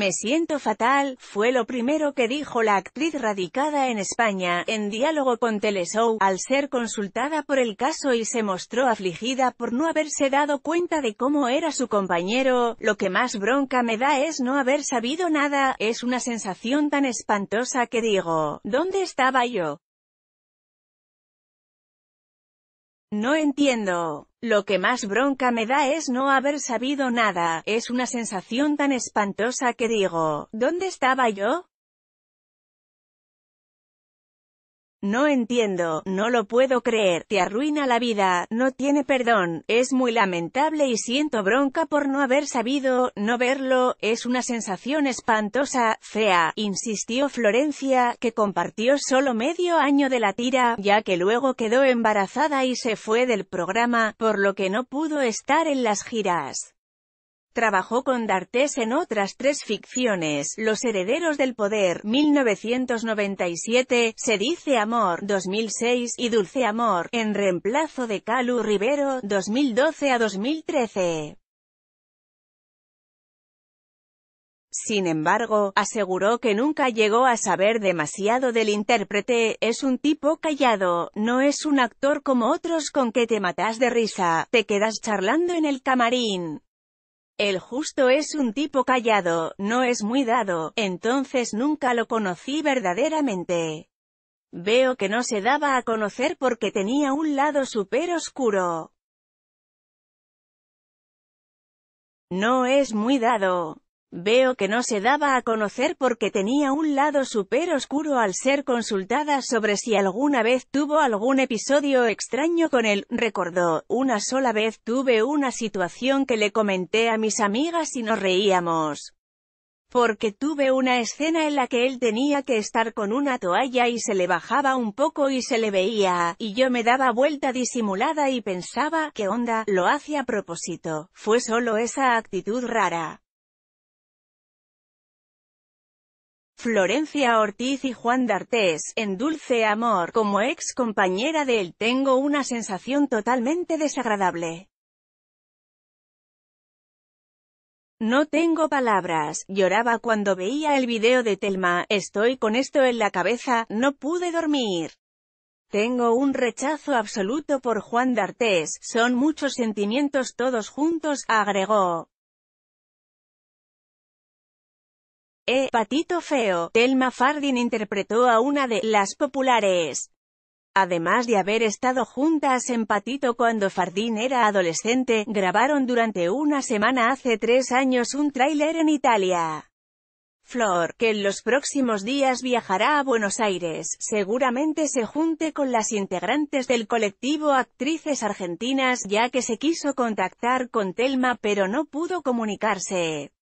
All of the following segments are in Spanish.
Me siento fatal, fue lo primero que dijo la actriz radicada en España, en diálogo con Teleshow, al ser consultada por el caso y se mostró afligida por no haberse dado cuenta de cómo era su compañero, lo que más bronca me da es no haber sabido nada, es una sensación tan espantosa que digo, ¿dónde estaba yo? No entiendo. Lo que más bronca me da es no haber sabido nada. Es una sensación tan espantosa que digo, ¿dónde estaba yo? No entiendo, no lo puedo creer, te arruina la vida, no tiene perdón, es muy lamentable y siento bronca por no haber sabido, no verlo, es una sensación espantosa, fea, insistió Florencia, que compartió solo medio año de la tira, ya que luego quedó embarazada y se fue del programa, por lo que no pudo estar en las giras. Trabajó con D'Artes en otras tres ficciones, Los herederos del poder, 1997, Se dice amor, 2006, y Dulce amor, en reemplazo de Calu Rivero, 2012 a 2013. Sin embargo, aseguró que nunca llegó a saber demasiado del intérprete, es un tipo callado, no es un actor como otros con que te matas de risa, te quedas charlando en el camarín. El justo es un tipo callado, no es muy dado, entonces nunca lo conocí verdaderamente. Veo que no se daba a conocer porque tenía un lado súper oscuro. No es muy dado. Veo que no se daba a conocer porque tenía un lado súper oscuro al ser consultada sobre si alguna vez tuvo algún episodio extraño con él, recordó, una sola vez tuve una situación que le comenté a mis amigas y nos reíamos. Porque tuve una escena en la que él tenía que estar con una toalla y se le bajaba un poco y se le veía, y yo me daba vuelta disimulada y pensaba, ¿qué onda? Lo hace a propósito, fue solo esa actitud rara. Florencia Ortiz y Juan D'Artés, en Dulce Amor, como ex compañera de él tengo una sensación totalmente desagradable. No tengo palabras, lloraba cuando veía el video de Telma, estoy con esto en la cabeza, no pude dormir. Tengo un rechazo absoluto por Juan D'Artés, son muchos sentimientos todos juntos, agregó. E. Patito Feo, Telma Fardin interpretó a una de las populares. Además de haber estado juntas en Patito cuando Fardín era adolescente, grabaron durante una semana hace tres años un tráiler en Italia. Flor, que en los próximos días viajará a Buenos Aires, seguramente se junte con las integrantes del colectivo Actrices Argentinas ya que se quiso contactar con Telma pero no pudo comunicarse.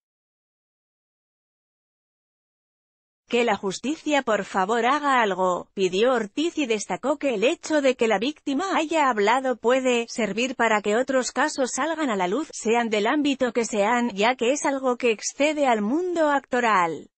Que la justicia por favor haga algo, pidió Ortiz y destacó que el hecho de que la víctima haya hablado puede servir para que otros casos salgan a la luz, sean del ámbito que sean, ya que es algo que excede al mundo actoral.